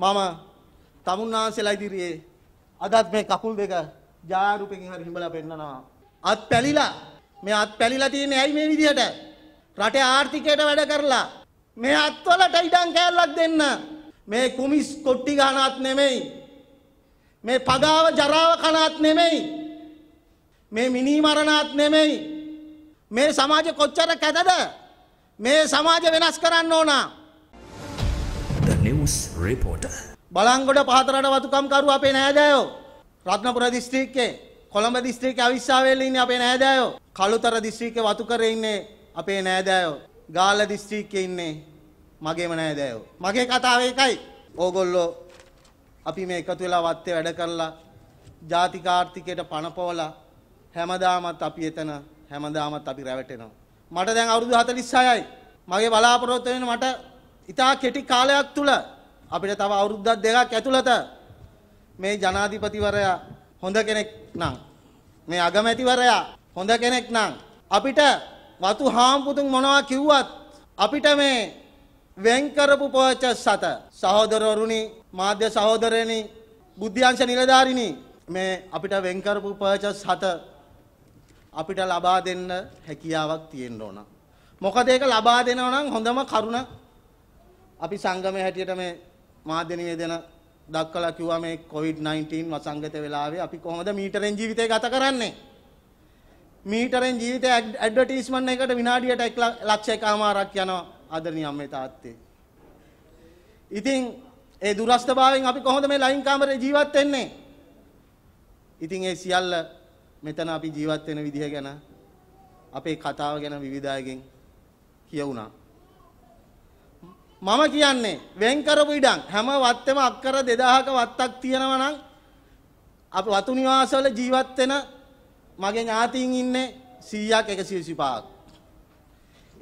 මම තමුන්නාන්සේලා ඉදිරියේ අදත් මේ කකුල් දෙක ජායාරූපකින් හරි හිඹලා පෙන්නනවා. අත් පැලිලා මේ අත් පැලිලා තියෙන්නේ ඇයි මේ විදිහට? රටේ ආර්ථිකයට වැඩ කරලා මේ අත්වලට ඉඩම් කෑල්ලක් දෙන්න. මේ කුමිස් කොට්ටි ගන්නත් නෙමෙයි. මේ පගාව ජරාව කනත් නෙමෙයි. මේ මිනී මරණත් නෙමෙයි. මේ සමාජ කොච්චර කැතද? මේ සමාජ වෙනස් කරන්න ඕනා. news reporter. බලංගොඩ පහතරට වතුකම්කරු අපේ නෑදෑයෝ. රත්නපුර දිස්ත්‍රික්කේ කොළඹ දිස්ත්‍රික්කේ අවිස්සාවේල ඉන්නේ අපේ නෑදෑයෝ. කළුතර දිස්ත්‍රික්කේ වතුකරේ ඉන්නේ අපේ නෑදෑයෝ. ගාල්ල දිස්ත්‍රික්කේ ඉන්නේ මගේම නෑදෑයෝ. මගේ කතාව ඒකයි. ඕගොල්ලෝ අපි මේ එකතු වෙලා වත්තේ වැඩ කරලා ජාතික ආර්ථිකයට පණපවලා හැමදාමත් අපි එතන හැමදාමත් අපි රැවටෙනවා. මට දැන් අවුරුදු 46යි. මගේ බලාපොරොත්තු වෙන මට ඉතා කෙටි කාලයක් තුළ අපිට තව අවුරුද්දක් දෙකක් ඇතුළත මේ ජනාධිපතිවරයා හොඳ කෙනෙක් නම් මේ අගමැතිවරයා හොඳ කෙනෙක් නම් අපිට වතු හාම්පුතුන් මොනවා කිව්වත් අපිට මේ වෙන් කරපු පර්චස් සත සහෝදරවරුනි මාධ්‍ය සහෝදරයනි බුද්ධ්‍යංශ නිලධාරිනි මේ අපිට වෙන් කරපු පර්චස් හත අපිට ලබා දෙන්න හැකියාවක් තියෙන්න ඕන. මොකද ඒක ලබා දෙනවා නම් හොඳම කරුණ අපි සංගමයේ හැටියට මේ මාධ්‍ය නිවේදන දක්වලා කිව්වා මේ COVID-19 වසංගත වෙලාවේ අපි කොහොමද මීටරෙන් ජීවිතය ගත කරන්නේ? මීටරෙන් ජීවිතය ඇඩ්වර්ටයිස්මන්ට් එකකට විනාඩියට 1 ලක්ෂයකමාරක් යනවා ආදරණීය අම්මේ තාත්තේ. ඉතින් ඒ දුරස්ථභාවයෙන් අපි කොහොමද මේ ලයින් කාමරේ ජීවත් වෙන්නේ? ඉතින් ඒ සියල්ල මෙතන අපි ජීවත් වෙන විදිහ ගැන අපේ කතාව ගැන විවිධ අයගෙන් කියවුණා. මම කියන්නේ වෙන් කරපු ඉඩම් හැම වත්තෙම අක්කර 2000ක වත්තක් තියෙනවා නම් අප වතු නිවාසවල ජීවත් වෙන මගේ ඥාතීන් ඉන්නේ 100ක් 125ක්.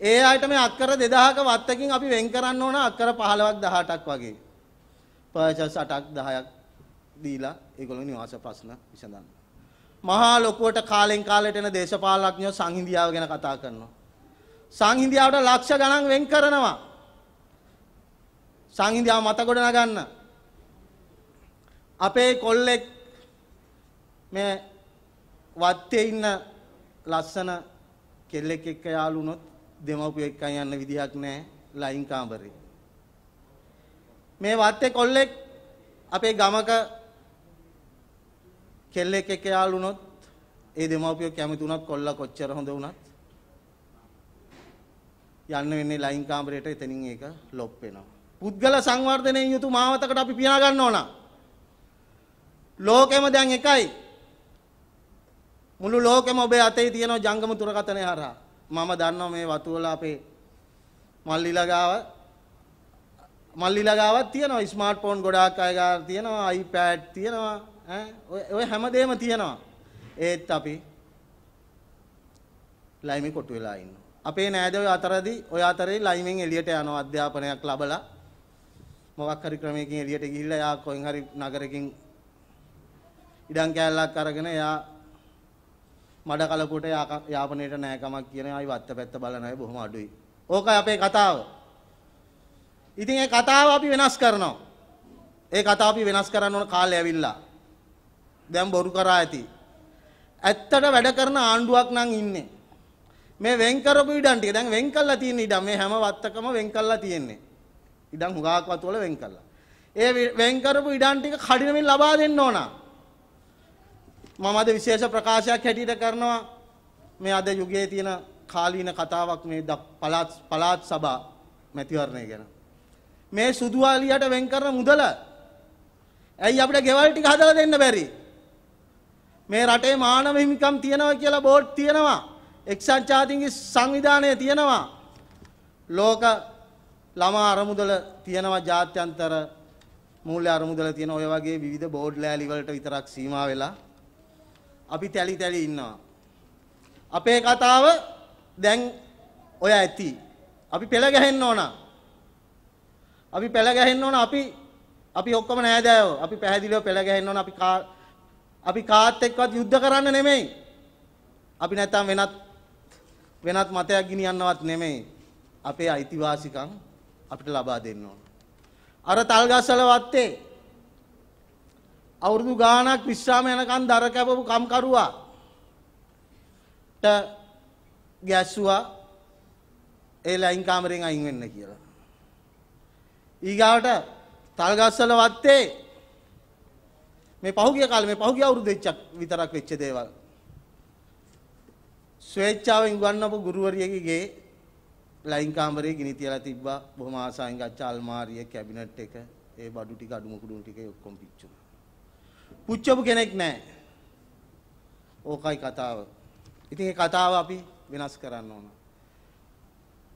ඒ අයට මේ අක්කර 2000ක වත්තකින් අපි වෙන් කරන්න ඕන අක්කර 15ක් 18ක් වගේ. පර්චස් 8ක් 10ක් දීලා ඒගොල්ලෝ නිවාස ප්‍රශ්න විසඳන්න. මහා ලොකුවට කාලෙන් කාලයට එන දේශපාලනඥයෝ සංහිඳියාව ගැන කතා කරනවා. සංහිඳියාවට ලක්ෂ ගණන් වෙන් කරනවා. සංහිඳියා මත ගොඩ නගන්න. අපේ කොල්ලෙක් මේ වත්තේ ඉන්න ලස්සන කෙල්ලෙක් එක්ක යාළු වුණොත් දෙමව්පිය එක්කන් යන්න විදිහක් නැහැ ලයින් කාමරේ. මේ වත්තේ කොල්ලෙක් අපේ ගමක කෙල්ලෙක් එක්ක යාළු වුණොත් ඒ දෙමව්පිය කැමති වුණත් කොල්ලා කොච්චර හොඳ වුණත් යන්න වෙන්නේ ලයින් කාමරයට එතනින් ඒක ලොප් වෙනවා. පුද්ගල සංවර්ධනයෙන් යුතු මාවතකට අපි පියා ගන්න ඕන. ලෝකෙම දැන් එකයි. මුළු ලෝකෙම ඔබේ අතේ තියෙන ජංගම තුරකතනය හරහා මම දන්නවා මේ වතුවල අපේ මල්ලිලා ගාව මල්ලිලා ගාවක් තියෙනවා ස්මාර්ට් ෆෝන් ගොඩාක් අය ගාව තියෙනවා iPad තියෙනවා ඈ ඔය හැම දෙයක්ම තියෙනවා. ඒත් අපි ලයිමේ කොටු වෙලා ඉන්නවා. අපේ නෑද ඔය අතරදී ඔය අතරේ ලයිමෙන් එළියට යනවා අධ්‍යාපනයක් ලබලා මොකක් හරි ක්‍රමයකින් එළියට ගිහිල්ලා එයා කොහෙන් හරි නගරකින් ඉඩම් කෑල්ලක් අරගෙන එයා මඩ කලපුවට යාපනයේට නෑකමක් කියන අය වත්ත පැත්ත බලන අය බොහොම අඩුයි. ඕකයි අපේ කතාව. ඉතින් ඒ කතාව අපි වෙනස් කරනවා. ඒ කතාව අපි වෙනස් කරන්න ඕන කාලය ඇවිල්ලා. දැන් බොරු කරා ඇති. ඇත්තට වැඩ කරන ආණ්ඩුවක් නම් ඉන්නේ. මේ වෙන් කරපු ඉඩම් ටික දැන් වෙන් කළා තියෙන ඉඩම් මේ හැම වත්තකම වෙන් කළා තියෙන්නේ. ඉඩම් හුඟාක් වතු වල වෙන් කළා. ඒ වෙන් කරපු ඉඩම් ටික කඩිනමින් ලබා දෙන්න ඕන. මම අද විශේෂ ප්‍රකාශයක් හැටියට කරනවා මේ අද යුගයේ තියෙන කාලීන කතාවක් මේ පළාත් පළාත් සභා මැතිවරණය ගැන. මේ සුදු ආලියට වෙන් කරන මුදල ඇයි අපිට ගෙවල් ටික හදලා දෙන්න බැරි? මේ රටේ මානව හිමිකම් තියනවා කියලා බෝඩ් තියනවා. එක්සත් ජාතීන්ගේ සංවිධානය තියනවා. ලෝක ළමා අරමුදල තියෙනවා ජාත්‍යන්තර මූල්‍ය අරමුදල තියෙන ඔය වගේ විවිධ බෝඩ් ලෑලි වලට විතරක් සීමා වෙලා අපි තැලි තැලි ඉන්නවා. අපේ කතාව දැන් ඔය ඇති. අපි පෙළ ගැහෙන්න ඕන. අපි පෙළ ගැහෙන්න ඕන අපි අපි ඔක්කොම නෑදෑයෝ. අපි පැහැදිලිව පෙළ ගැහෙන්න ඕන අපි අපි කාත් එක්කවත් යුද්ධ කරන්න නෙමෙයි. අපි නැත්තම් වෙනත් වෙනත් මතයක් ගිනියන්නවත් නෙමෙයි. අපේ අයිතිවාසිකම් අපිට ලබා දෙන්න ඕන. අර තල්ගස්සල වත්තේ අවුරුදු ගාණක් විශ්‍රාම යනකම් දර කැපපු කම්කරුවා ට ගැස්සුවා ඒ ලයින් කාමරෙන් අයින් වෙන්න කියලා. ඊගාවට තල්ගස්සල වත්තේ මේ පහුගිය කාලේ මේ පහුගිය අවුරුද්දෙච්චක් විතරක් වෙච්ච දේවල් ස්වේච්ඡාවෙන් ගන්නපු ගුරුවරියගේ ලයින් කාමරේ ගිනි තියලා තිබ්බා. බොහොම ආසාවෙන් ගත්ත අල්මාරිය, කැබිනට් එක, ඒ බඩු ටික අඩු මුකුඩුන් ටික ඔක්කොම පිච්චුණා. පුච්චපු කෙනෙක් නැහැ. ඕකයි කතාව. ඉතින් මේ කතාව අපි වෙනස් කරන්න ඕන.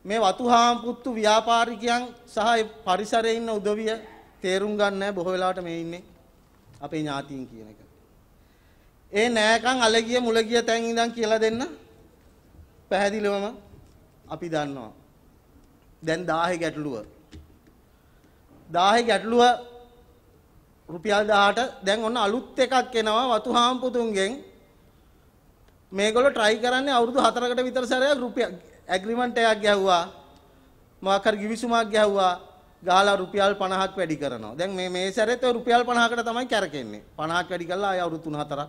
මේ වතුහාම් පුත්තු ව්‍යාපාරිකයන් සහ පරිසරයේ ඉන්න උදවිය තේරුම් ගන්න නැහැ බොහෝ වෙලාවට මේ ඉන්නේ අපේ ඥාතීන් කියන එක. ඒ නෑකන් අලගිය මුලගිය තැන් ඉඳන් කියලා දෙන්න පැහැදිලිවම අපි දන්නවා. දැන් 1000 ගැටලුව. 1000 ගැටලුව රුපියල් 18 දැන් ඔන්න අලුත් එකක් එනවා වතු හාම්පුතුන්ගෙන් මේගොල්ලෝ try කරන්නේ අවුරුදු 4කට විතර සැරයක් රුපියල් ඇග්‍රීමන්ට් එකක් ගැහුවා මොකක් හරි කිවිසුමක් ගැහුවා ගාලා රුපියල් 50ක් වැඩි කරනවා. දැන් මේ මේ සැරේත් ඔය රුපියල් 50කට තමයි කැරකෙන්නේ. 50ක් වැඩි කළා ආය අවුරුදු 3-4ක්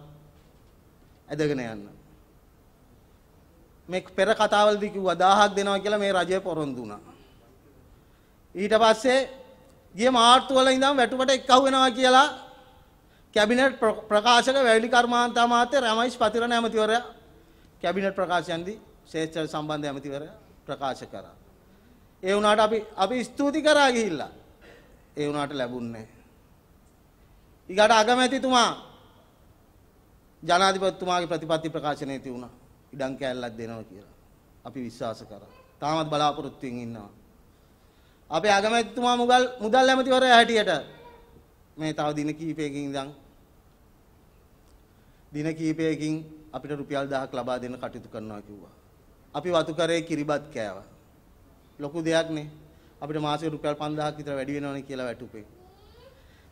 ඇදගෙන යනවා. මේ පෙර කතාවලදී කිව්වා 1000ක් දෙනවා කියලා මේ රජය පොරොන්දු වුණා. ඊට පස්සේ ගිය මාර්තු වල ඉඳන් වැටුපට එක්කහුව වෙනවා කියලා කැබිනට් ප්‍රකාශක වැවිලි කර්මාන්ත අමාත්‍ය රමයිෂ් පතිරණ ඇමතිවරයා කැබිනට් ප්‍රකාශයන්දී ශේෂ්ඨ සම්බන්ධ ඇමතිවරයා ප්‍රකාශ කරා. ඒ වුණාට අපි අපි ස්තුති කරා ගිහිල්ලා. ඒ වුණාට ලැබුණේ නැහැ. ඊගාට අගමැතිතුමා ජනාධිපතිතුමාගේ ප්‍රතිපත්ති ප්‍රකාශනයේ තිබුණා. ඉඩම් කෑල්ලක් දෙනවා කියලා. අපි විශ්වාස කරා. තාමත් බලාපොරොත්තුෙන් ඉන්නවා. අපේ අගමැතිතුමා මුගල් මුදල් ඇමතිවරයා හැටියට මේ තව දින කිහිපයකින් ඉඳන් දින කිහිපයකින් අපිට රුපියල් 1000ක් ලබා දෙන්න කටයුතු කරනවා කිව්වා. අපි වතුකරේ කිරිබත් කෑවා. ලොකු දෙයක් නේ. අපිට මාසෙ රුපියල් 5000ක් විතර වැඩි වෙනවනේ කියලා වැටුපේ.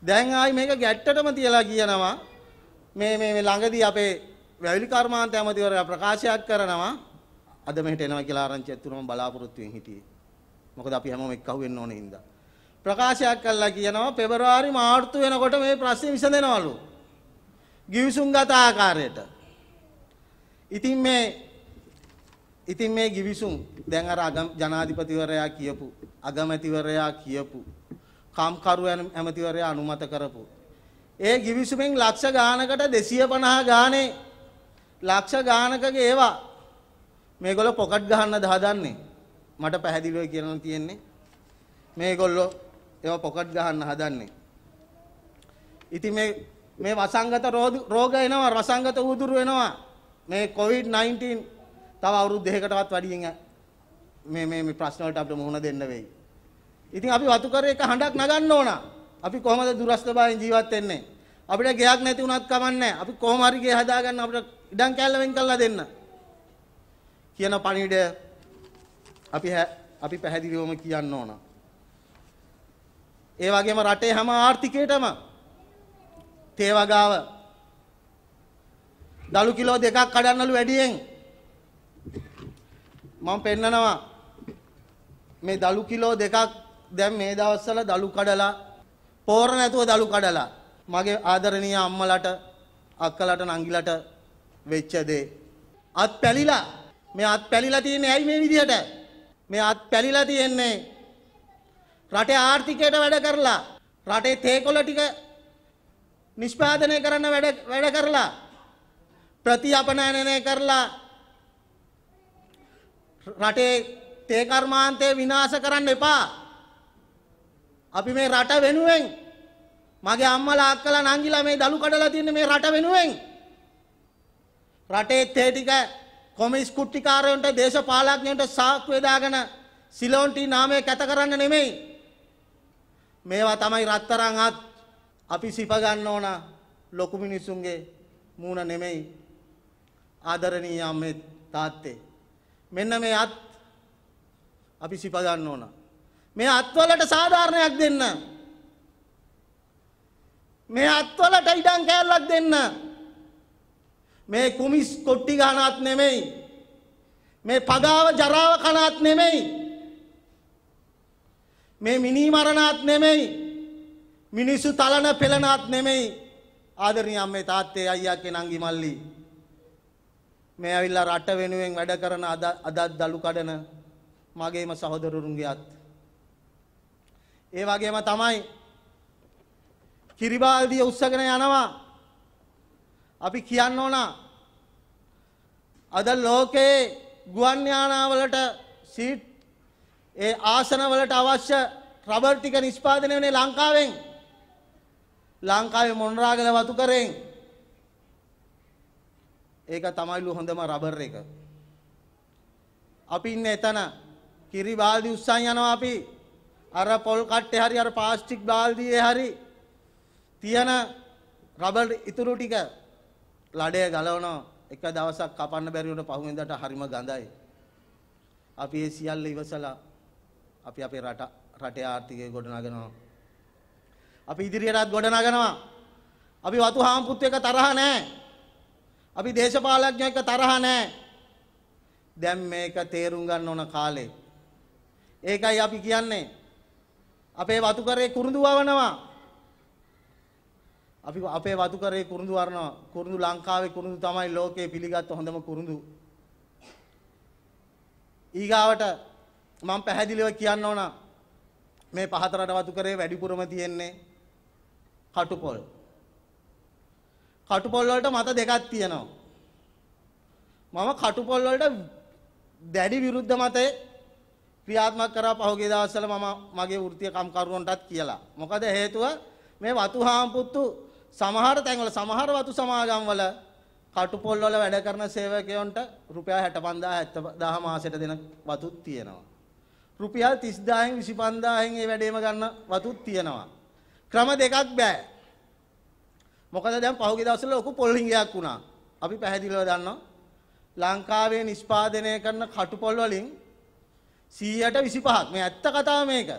දැන් ආයි මේක ගැට්ටටම තියලා කියනවා මේ මේ ළඟදී අපේ වැවිලි කර්මාන්ත ඇමතිවරයා ප්‍රකාශයක් කරනවා අද මෙහෙට එනවා කියලා ආරංචි ඇතුළම බලාපොරොත්තුෙන් හිටියේ. මොකද අපි හැමෝම එක්කහු වෙන්න ඕනේ හින්දා. ප්‍රකාශයක් කළා කියනවා පෙබරවාරි මාර්තු වෙනකොට මේ ප්‍රශ්නේ විසඳෙනවලු. ගිවිසුම් ගත ආකාරයට. ඉතින් මේ ඉතින් මේ ගිවිසුම් දැන් අර ජනාධිපතිවරයා කියපු අගමැතිවරයා කියපු කම්කරු ඇමතිවරයා අනුමත කරපු ඒ ගිවිසුමෙන් ලක්ෂ ගානකට 250 ගානේ ලක්ෂ ගානකගේ ඒවා මේගොල්ලෝ පොකට් ගහන්නද හදන්නේ මට පැහැදිලිව කියන්න තියෙන්නේ මේගොල්ලෝ ඒවා පොකට් ගහන්න හදන්නේ ඉතින් මේ මේ වසංගත රෝග එනවා වසංගත උදුරු වෙනවා මේ කොවිඩ් 19 තව අවුරුදු දෙකකටවත් වැඩියෙන් මේ මේ මේ ප්‍රශ්න වලට අපිට මුහුණ දෙන්න වෙයි. ඉතින් අපි වතුකරේ එක හඬක් නගන්න ඕන. අපි කොහොමද දුරස්ථභාවයෙන් ජීවත් වෙන්නේ? අපිට ගෙයක් නැති වුණත් කමක් නැහැ. අපි කොහොම හරි ගේ හදාගන්න අපිට ඉඩම් කැල්ල වෙන් කරලා දෙන්න කියන පණිවිඩය අපි අපි පැහැදිලිවම කියන්න ඕන. ඒ වගේම රටේ හැම ආර්ථිකයටම තේවගාව දළු කිලෝ දෙකක් කඩන්නලු වැඩියෙන් මම පෙන්නනවා මේ දළු කිලෝ දෙකක් දැන් මේ දවස්වල දළු කඩලා පෝර නැතුව දළු කඩලා මගේ ආදරණීය අම්මලට අක්කලට නංගිලට වෙච්ච දේ. අත් පැලිලා මේ අත් පැලිලා තියෙන්නේ ඇයි මේ විදිහට? මේ අත් පැලිලා තියෙන්නේ රටේ ආර්ථිකයට වැඩ කරලා රටේ තේකොළ ටික නිෂ්පාදනය කරන්න වැඩ වැඩ කරලා ප්‍රතිඅපනයනය කරලා රටේ තේ කර්මාන්තය විනාශ කරන්න එපා. අපි මේ රට වෙනුවෙන් මගේ අම්මලා අක්කලා නංගිලා මේ දලු කඩලා තියෙන මේ රට වෙනුවෙන් රටේ තේටික කොමිස් කුට්ටිකාරයන්ට දේශපාලඥයන්ට සාක් වේදාගෙන සිලෝන්ටි නාමය කැත කරන්න නෙමෙයි. මේවා තමයි රත්තරන් අත් අපි සිප ගන්න ඕන ලොකු මිනිසුන්ගේ මූණ නෙමෙයි. ආදරණීය අම්මේ තාත්තේ. මෙන්න මේ අත් අපි සිප ගන්න ඕන. මේ අත්වලට සාධාරණයක් දෙන්න. මේ අත්වලට ඉඩම් කෑල්ලක් දෙන්න. මේ කුමිස් කොට්ටි ගන්නත් නෙමෙයි. මේ පගාව ජරාව කනත් නෙමෙයි. මේ මිනි මරණත් නෙමෙයි. මිනිසු තලන පෙළනත් නෙමෙයි. ආදරණීය අම්මේ තාත්තේ අයියා කෙනන්ගේ මල්ලි. මේ ඇවිල්ලා රට වෙනුවෙන් වැඩ කරන අද අදත් දලු කඩන මගේම සහෝදරුන්ගේත් ඒ වගේම තමයි කිරිබාල්දිය උස්සගෙන යනවා අපි කියන්න ඕනා අද ලෝකයේ ගුවන් යානාවලට සීට් ඒ ආසනවලට අවශ්‍ය රබර් ටික නිෂ්පාදනය වෙන්නේ ලංකාවෙන්. ලංකාවේ මොනරාගල වතු කරෙන්. ඒක තමයිලු හොඳම රබර් එක. අපි ඉන්නේ එතන කිරි බාල්දි උස්සන් යනවා අපි. අර පොල් කට්ටේ හරි අර ප්ලාස්ටික් බාල්දියේ හරි තියන රබර් ඉතුරු ටික ලඩේ ගලවනවා. එක දවසක් කපන්න බැරි වුණ පහුවෙන්දට හරිම ගඳයි. අපි ඒ සියල්ල ඉවසලා අපි අපේ රට රටේ ආර්ථිකය ගොඩනගනවා. අපි ඉදිරියටත් ගොඩනගනවා. අපි වතු හාම්පුත් එක තරහ නැහැ. අපි දේශපාලඥයෝ එක තරහ නැහැ. දැන් මේක තේරුම් ගන්න ඕන කාලේ. ඒකයි අපි කියන්නේ. අපේ වතුකරේ කුරුඳු වවනවා. අපි අපේ වතු කරේ කුරුඳු වර්ණව කුරුඳු ලංකාවේ කුරුඳු තමයි ලෝකේ පිළිගත් හොඳම කුරුඳු. ඊගාවට මම පැහැදිලිව කියන්න ඕන මේ පහතරට වතු කරේ වැඩිපුරම තියෙන්නේ කටුපොල්. කටුපොල් වලට මත දෙකක් තියෙනවා. මම කටුපොල් වලට දැඩි විරුද්ධ මතය ක්‍රියාත්මක කරා පහුගිය දවස්වල මම මගේ වෘත්තීය කම්කරුවන්ටත් කියලා. මොකද හේතුව මේ වතු හාම්පුත්තු සමහර තැන්වල සමහර වතු සමාගම්වල කටුපොල් වල වැඩ කරන සේවකයන්ට රුපියල් 65000 70000 මාසෙට දෙන වතුත් තියෙනවා. රුපියල් 30000න් 25000න් මේ වැඩේම ගන්න වතුත් තියෙනවා. ක්‍රම දෙකක් බෑ. මොකද දැන් පහුගිය දවස්වල ලොකු පොල්ලිංගයක් වුණා. අපි පැහැදිලිව දන්නවා ලංකාවේ නිෂ්පාදනය කරන කටුපොල් වලින් 100ට 25ක් මේ ඇත්ත කතාව මේක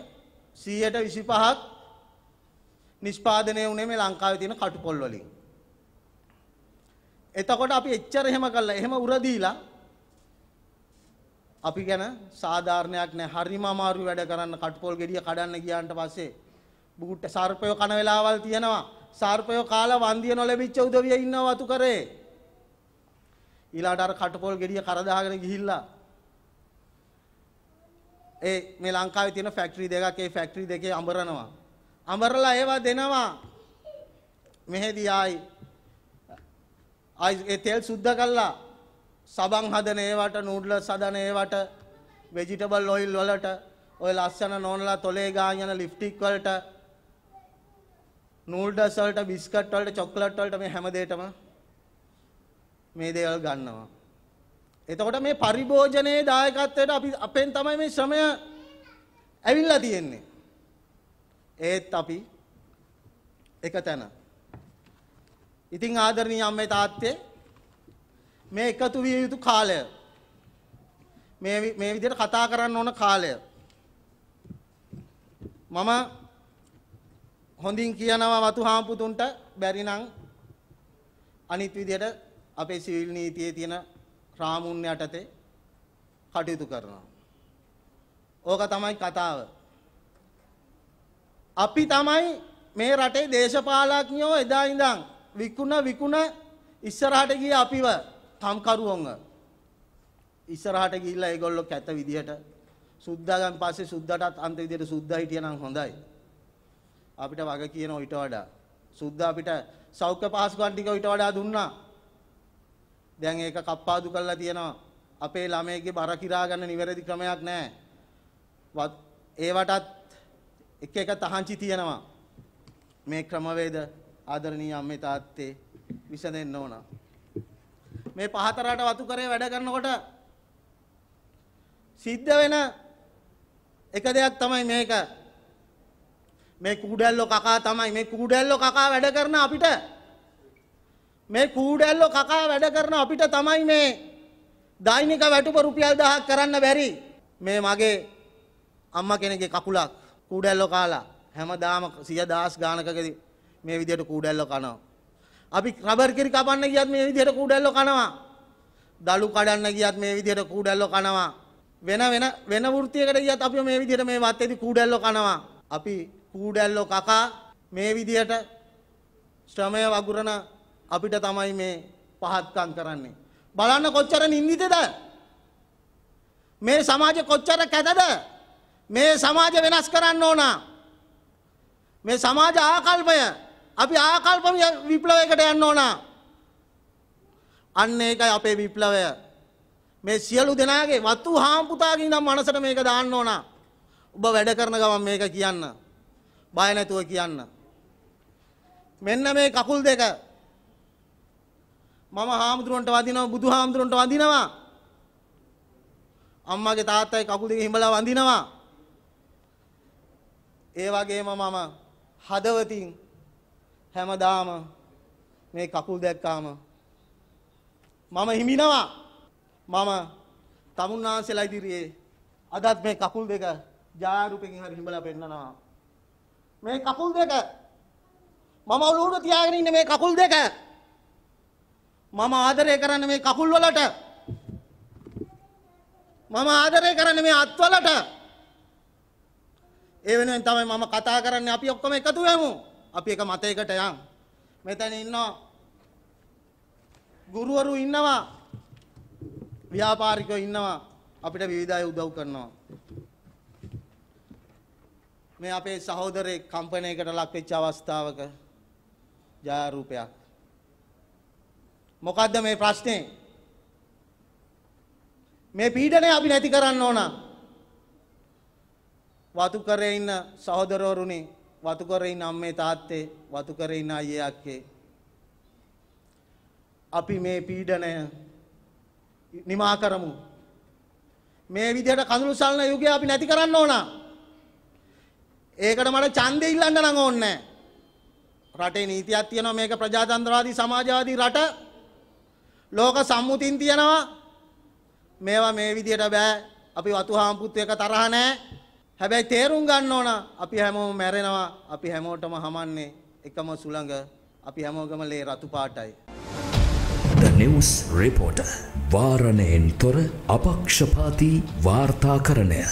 100ට 25ක් නිෂ්පාදනය වුණේ මේ ලංකාවේ තියෙන කටුකොල් වලින්. එතකොට අපි එච්චර එහෙම කළා එහෙම උර දීලා අපි ගැන සාධාරණයක් නැහැ. හරිම අමාරු වැඩ කරන්න කටුකොල් ගෙඩිය කඩන්න ගියාන්ට පස්සේ බුගුට්ට සර්පයෝ කන වෙලාවල් තියෙනවා. සර්පයෝ කාලා වන්දිය නොලැබිච්ච උදවිය ඉන්නවා වතු කරේ. ඊළාට අර කටුකොල් ගෙඩිය කරදාගෙන ගිහිල්ලා ඒ මේ ලංකාවේ තියෙන ෆැක්ටරි දෙකක් ඒ ෆැක්ටරි දෙකේ අඹරනවා. අඹරලා ඒවා දෙනවා. මෙහෙදී ආයි ආයි ඒ තෙල් සුද්ධ කළා. සබන් හදන ඒවට නූඩ්ල්ස් හදන ඒවට වෙජිටබල් ඔයිල් වලට ඔය ලස්සන නෝනලා තොලේ ගාන යන ලිප්ටික් වලට නූඩ්ල්ස් වලට බිස්කට් වලට චොක්ලට් වලට මේ හැම දෙයකටම මේ දේවල් ගන්නවා. එතකොට මේ පරිභෝජනයේ දායකත්වයට අපි අපෙන් තමයි මේ ශ්‍රමය ඇවිල්ලා තියෙන්නේ. ඒත් අපි එක තැන. ඉතින් ආදරණීය අම්මේ තාත්තේ මේ එකතු විය යුතු කාලය. මේ මේ විදිහට කතා කරන්න ඕන කාලය. මම හොඳින් කියනවා වතු හාම්පුතුන්ට බැරි නම් අනිත් විදිහට අපේ සිවිල් නීතියේ තියෙන රාමුන් යටතේ කටයුතු කරනවා. ඕක තමයි කතාව. අපි තමයි මේ රටේ දේශපාලඥයෝ එදා ඉඳන් විකුණ විකුණ ඉස්සරහට ගියේ අපිව කම්කරුවොන්ව. ඉස්සරහට ගිහිල්ලා ඒගොල්ලෝ කැත විදිහට සුද්දාගන් පස්සේ සුද්දාටත් අන්ත විදිහට සුද්දා හිටියනම් හොඳයි. අපිට වග කියන ඊට වඩා සුද්දා අපිට සෞඛ්‍ය පහසුකම් ටික ඊට වඩා දුන්නා. දැන් ඒක කප්පාදු කරලා තියෙනවා. අපේ ළමයිගේ බර කිරා ගන්න නිවැරදි ක්‍රමයක් නැහැ. ඒවටත් එක එක තහංචි තියෙනවා. මේ ක්‍රමවේද ආදරණීය අම්මේ තාත්තේ විසඳෙන්න ඕන. මේ පහතරට වතු කරේ වැඩ කරනකොට සිද්ධ වෙන එක දෙයක් තමයි මේක. මේ කූඩැල්ලෝ කකා තමයි මේ කූඩැල්ලෝ කකා වැඩ කරන අපිට මේ කූඩැල්ලෝ කකා වැඩ කරන අපිට තමයි මේ දෛනික වැටුප රුපියල් 1000ක් කරන්න බැරි. මේ මගේ අම්මා කෙනෙක්ගේ කකුලක් කුඩැල්ලෝ කාලා හැමදාම 10000 ගානකකදී මේ විදිහට කුඩැල්ලෝ කනවා. අපි රබර් කිරි කපන්න ගියත් මේ විදිහට කුඩැල්ලෝ කනවා. දලු කඩන්න ගියත් මේ විදිහට කුඩැල්ලෝ කනවා. වෙන වෙන වෙන වෘත්තියකට ගියත් අපි මේ විදිහට මේ වත්තේදී කුඩැල්ලෝ කනවා. අපි කුඩැල්ලෝ කකා මේ විදිහට ශ්‍රමය වගුරන අපිට තමයි මේ පහත්කම් කරන්නේ. බලන්න කොච්චර නින්දිතද? මේ සමාජය කොච්චර කැතද? මේ සමාජ වෙනස් කරන්න ඕන. මේ සමාජ ආකල්පය අපි ආකල්ප විප්ලවයකට යන්න ඕන. අන්න ඒකයි අපේ විප්ලවය. මේ සියලු දෙනාගේ වත්තු හාම්පුතාගේ නම් මනසට මේක දාන්න ඕන. ඔබ වැඩ කරන ගමන් මේක කියන්න. බය නැතුව කියන්න. මෙන්න මේ කකුල් දෙක මම හාමුදුරුවන්ට වදිනවා බුදු හාමුදුරුවන්ට වදිනවා අම්මගේ තාත්තයි කකුල් දෙක හිඹලා වඳිනවා ඒ වගේම මම හදවතින් හැමදාම මේ කකුල් දැක්කාම මම හිමිනවා මම තමුන්නාන්සලා ඉදිරියේ අදත් මේ කකුල් දෙක ජාරූපකින් හරි හිඹලා පෙන්නනවා මේ කකුල් දෙක මම ඔලුවට තියාගෙන ඉන්න මේ කකුල් දෙක මම ආදරය කරන මේ කකුල් වලට මම ආදරය කරන මේ අත්වලට ඒ වෙනුවෙන් තමයි මම කතා කරන්නේ අපි ඔක්කොම එකතු වෙමු. අපි එක මතයකට යන්. මෙතන ඉන්නවා ගුරුවරු ඉන්නවා. ව්‍යාපාරිකයෝ ඉන්නවා. අපිට විවිධ අය උදව් කරනවා. මේ අපේ සහෝදරේ කම්පණයකට ලක් වෙච්ච අවස්ථාවක ජයාරූපයක්. මොකද්ද මේ ප්‍රශ්නේ? මේ පීඩනය අපි නැති කරන්න ඕනා. වතුකරේ ඉන්න සහෝදරවරුනි වතුකරේ ඉන්න අම්මේ තාත්තේ වතුකරේ ඉන්න අයියේ අක්කේ අපි මේ පීඩනය නිමා කරමු මේ විදිහට කඳුළු සල්න යුගය අපි නැති කරන්න ඕන ඒකට මට ඡන්දෙ ඉල්ලන්න නම් ඕනේ රටේ නීතියක් තියෙනවා මේක ප්‍රජාතන්ත්‍රවාදී සමාජවාදී රට ලෝක සම්මුතින් තියෙනවා මේවා මේ විදිහට බෑ අපි වතු හාම්පුත් එක තරහ නැහැ හැබැයි තේරුම් ගන්න ඕන අපි හැමෝම මැරෙනවා අපි හැමෝටම හමන්නේ එකම සුළඟ අපි හැමෝගම ලේ රතු පාටයි. The News Reporter වාරණයෙන් තොර අපක්ෂපාති වාර්තාකරණය